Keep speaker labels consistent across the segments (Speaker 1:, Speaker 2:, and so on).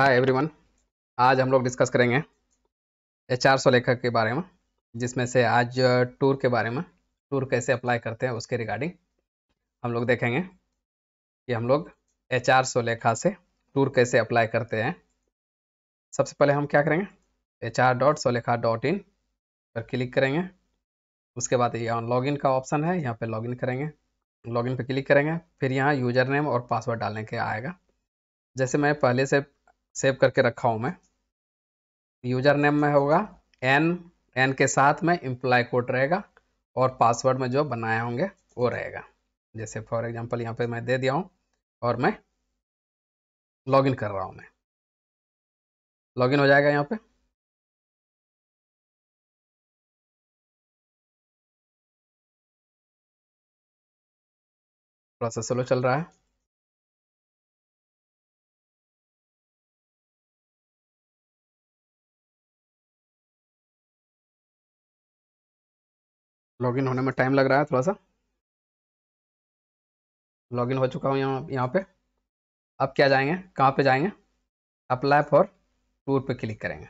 Speaker 1: hi everyone आज हम लोग डिस्कस करेंगे एच आर लेखक के बारे में जिसमें से आज टूर के बारे में टूर कैसे अप्लाई करते हैं उसके रिगार्डिंग हम लोग देखेंगे कि हम लोग एच आर लेखा से टूर कैसे अप्लाई करते हैं सबसे पहले हम क्या करेंगे H R dot Sulekha dot in पर क्लिक करेंगे उसके बाद यहाँ लॉगिन का ऑप्शन है यहाँ पर लॉगिन करेंगे लॉगिन पर क्लिक करेंगे फिर यहाँ यूजर नेम और पासवर्ड डालने के आएगा जैसे मैं पहले से सेव करके रखा हूं मैं यूजर नेम में होगा एन एन के साथ में इम्प्लाई कोड रहेगा और पासवर्ड में जो बनाए होंगे वो रहेगा
Speaker 2: जैसे फॉर एग्जांपल यहाँ पे मैं दे दिया हूँ और मैं लॉगिन कर रहा हूँ मैं लॉगिन हो जाएगा यहाँ पे प्रोसेस स्लो चल रहा है लॉगिन होने में टाइम लग रहा है थोड़ा सा लॉगिन हो चुका हूँ यहाँ यहाँ पे अब क्या जाएंगे कहाँ पे जाएंगे अप्लाई फॉर टूर पे क्लिक करेंगे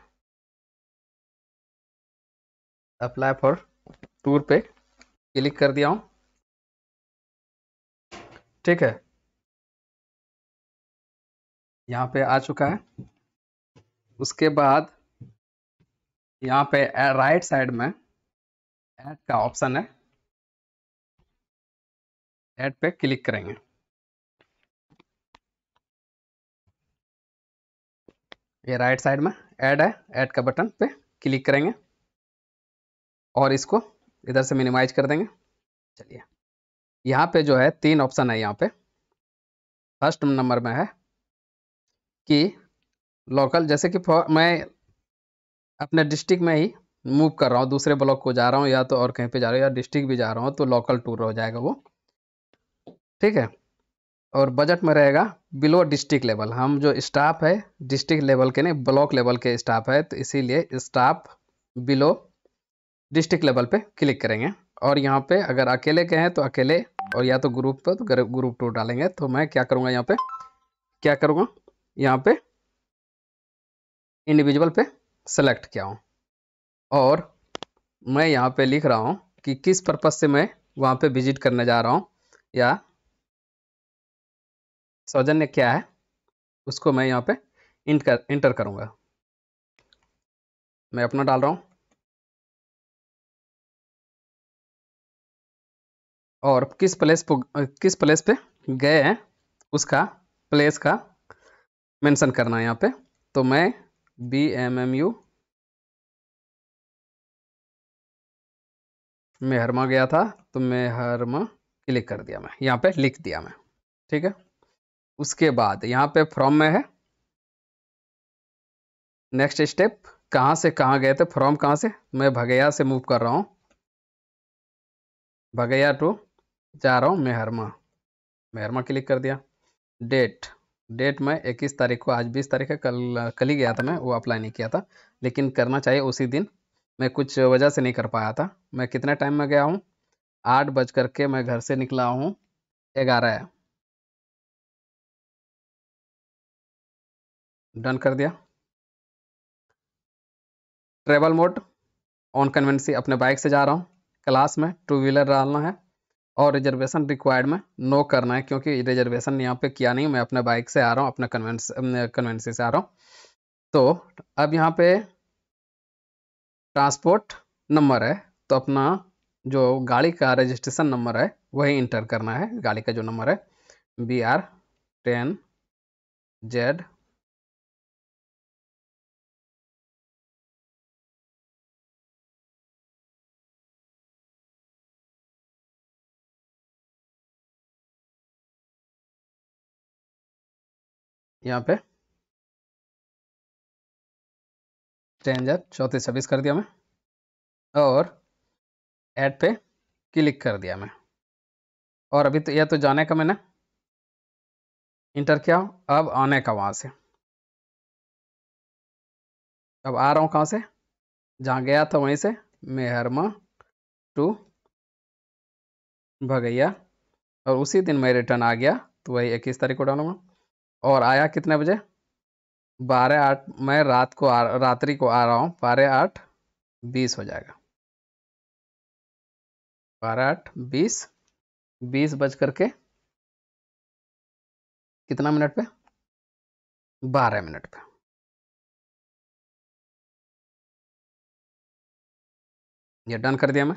Speaker 2: अप्लाई फॉर टूर पे क्लिक कर दिया हूँ ठीक है यहाँ पे आ चुका है उसके बाद यहाँ पे राइट साइड में ऐड का ऑप्शन है ऐड पे क्लिक करेंगे
Speaker 1: ये राइट साइड में ऐड है ऐड का बटन पे क्लिक करेंगे और इसको इधर से मिनिमाइज कर देंगे चलिए यहाँ पे जो है तीन ऑप्शन है यहाँ पे फर्स्ट नंबर में है कि लोकल जैसे कि मैं अपने डिस्ट्रिक्ट में ही मूव कर रहा हूँ दूसरे ब्लॉक को जा रहा हूँ या तो और कहीं पे जा रहा हूँ या डिस्ट्रिक्ट भी जा रहा हूँ तो लोकल टूर हो जाएगा वो ठीक है और बजट में रहेगा बिलो डिस्ट्रिक्ट लेवल हम जो स्टाफ है डिस्ट्रिक्ट लेवल के नहीं ब्लॉक लेवल के स्टाफ है तो इसीलिए स्टाफ बिलो डिस्ट्रिक्ट लेवल पे क्लिक करेंगे और यहाँ पे अगर अकेले के हैं तो अकेले और या तो ग्रुप पर तो ग्रुप टूर डालेंगे तो मैं क्या करूँगा यहाँ पे क्या करूँगा यहाँ पे इंडिविजुअल पे सेलेक्ट किया हूँ और मैं यहाँ पे लिख रहा हूँ कि किस पर्पज़ से मैं वहाँ पे विजिट करने जा रहा हूँ
Speaker 2: या सौजन्य क्या है उसको मैं यहाँ पे इंटर इंटर करूँगा मैं अपना डाल रहा हूँ और किस प्लेस किस प्लेस पे गए हैं उसका प्लेस का मेंशन करना है यहाँ पे तो मैं बी एम एम यू मेहरमा गया था तो मेहरमा क्लिक कर दिया मैं
Speaker 1: यहाँ पे लिख दिया मैं ठीक है उसके बाद यहाँ पे फ्रॉम में है नेक्स्ट स्टेप कहाँ से कहाँ गए थे फ्रॉम कहाँ से मैं भगैया से मूव कर रहा हूँ भगैया टू जा रहा हूँ मेहरमा मेहरमा क्लिक कर दिया डेट डेट मैं इक्कीस तारीख को आज बीस तारीख है कल कल ही गया था मैं वो अप्लाई नहीं किया था लेकिन करना चाहिए उसी दिन मैं कुछ वजह से नहीं कर पाया था मैं कितने टाइम में गया हूँ आठ बज करके मैं घर से निकला हूँ
Speaker 2: ग्यारह डन कर दिया ट्रेवल मोड
Speaker 1: ऑन कन्वेंसी अपने बाइक से जा रहा हूँ क्लास में टू व्हीलर डालना है और रिजर्वेशन रिक्वायर्ड में नो करना है क्योंकि रिजर्वेशन यहाँ पे किया नहीं मैं अपने बाइक से आ रहा हूँ अपने कन्वेंस कन्वेंसी से आ रहा हूँ तो अब यहाँ पे ट्रांसपोर्ट नंबर है तो अपना जो गाड़ी का रजिस्ट्रेशन नंबर है वही इंटर करना
Speaker 2: है गाड़ी का जो नंबर है बी आर टेन जेड यहाँ पे टेन हज़ार चौंतीस छब्बीस कर दिया मैं और ऐड पे क्लिक कर दिया मैं और अभी तो यह तो जाने का मैंने इंटर किया अब आने का वहाँ से अब आ रहा हूँ कहाँ से जहाँ गया था वहीं से मेहरमा टू भगैया
Speaker 1: और उसी दिन मैं रिटर्न आ गया तो वही इक्कीस तारीख को डालूंगा और आया कितने बजे बारह आठ मैं रात को आ रात्रि को आ रहा हूँ बारह आठ बीस हो
Speaker 2: जाएगा बारह आठ बीस बीस बज करके कितना मिनट पे बारह मिनट पे ये डन कर दिया मैं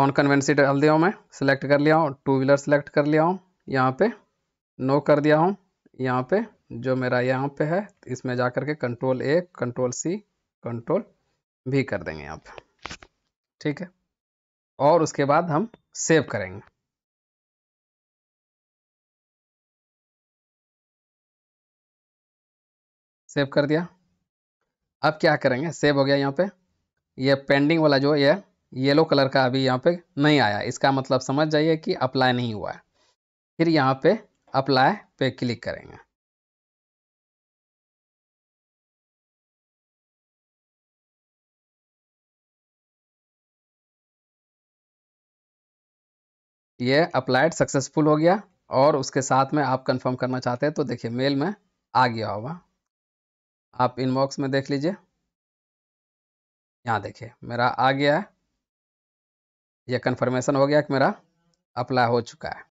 Speaker 2: ऑन कन्वेंसी डाल दिया हूँ मैं सिलेक्ट
Speaker 1: कर लिया हूँ टू व्हीलर सेलेक्ट कर लिया हूँ यहाँ पे नो कर दिया हूँ यहाँ पे जो मेरा यहाँ पे है इसमें जा करके control A control C control
Speaker 2: भी कर देंगे यहाँ पे ठीक है और उसके बाद हम सेव करेंगे सेव कर दिया अब क्या करेंगे सेव हो गया यहाँ पे
Speaker 1: ये पेंडिंग वाला जो ये येलो कलर का अभी यहाँ पे नहीं आया इसका मतलब समझ
Speaker 2: जाइए कि अप्लाई नहीं हुआ है फिर यहाँ पे अप्लाई पे क्लिक करेंगे ये अप्लाइड सक्सेसफुल हो गया और उसके साथ में आप कंफर्म करना चाहते हैं तो देखिए मेल में
Speaker 1: आ गया होगा आप इनबॉक्स में देख लीजिए
Speaker 2: यहाँ देखिए मेरा आ गया है यह कन्फर्मेशन हो गया कि मेरा अप्लाई हो चुका है